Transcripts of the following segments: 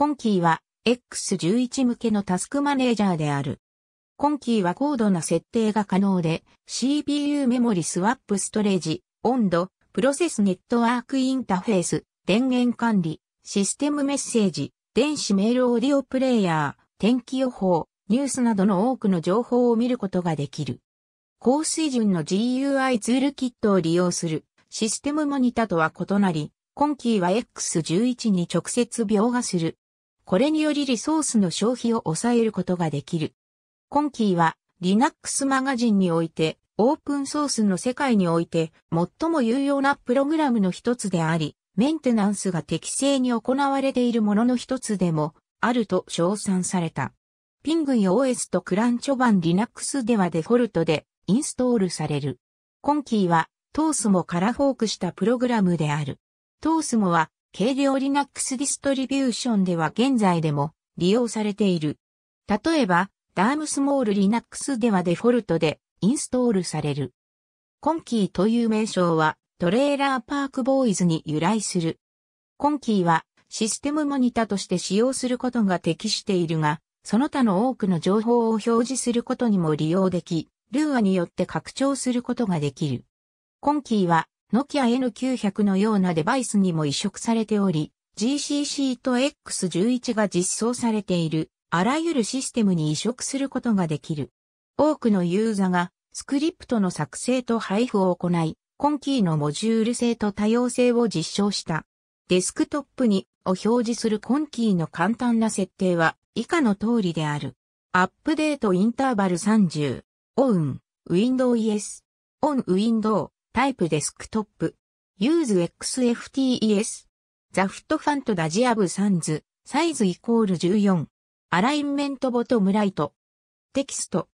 今期は X11 向けのタスクマネージャーである。今期は高度な設定が可能で CPU メモリスワップストレージ、温度、プロセスネットワークインターフェース、電源管理、システムメッセージ、電子メールオーディオプレイヤー、天気予報、ニュースなどの多くの情報を見ることができる。高水準の GUI ツールキットを利用するシステムモニタとは異なり、今期は X11 に直接描画するこれによりリソースの消費を抑えることができる。今期は Linux マガジンにおいてオープンソースの世界において最も有用なプログラムの一つであり、メンテナンスが適正に行われているものの一つでもあると称賛された。ピングイ OS とクランチョ版 Linux ではデフォルトでインストールされる。今期はトースもカラフォークしたプログラムである。トースもは軽量 Linux ディストリビューションでは現在でも利用されている。例えば、DARM スモール Linux ではデフォルトでインストールされる。コンキーという名称はトレーラーパークボーイズに由来する。コンキーはシステムモニタとして使用することが適しているが、その他の多くの情報を表示することにも利用でき、ルーアによって拡張することができる。コンキーはノキア N900 のようなデバイスにも移植されており、GCC と X11 が実装されているあらゆるシステムに移植することができる。多くのユーザーがスクリプトの作成と配布を行い、今期のモジュール性と多様性を実証した。デスクトップにを表示する今期の簡単な設定は以下の通りである。アップデートインターバル30。オン、ウィンドウ ES。オンウィンドウエス。オンウィンドウタイプデスクトップ。use XFTES。ザフットファントダジアブサンズ。サイズイコール14。アラインメントボトムライト。テキスト。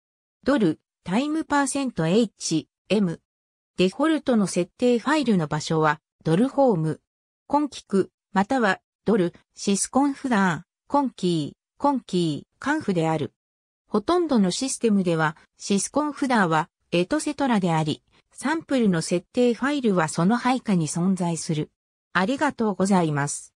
ドル、タイムパーセント H、M。デフォルトの設定ファイルの場所は、ドルホーム。コンキク、または、ドル、シスコンフダー、コンキー、コンキー、カンフである。ほとんどのシステムでは、シスコンフダーは、エトセトラであり、サンプルの設定ファイルはその配下に存在する。ありがとうございます。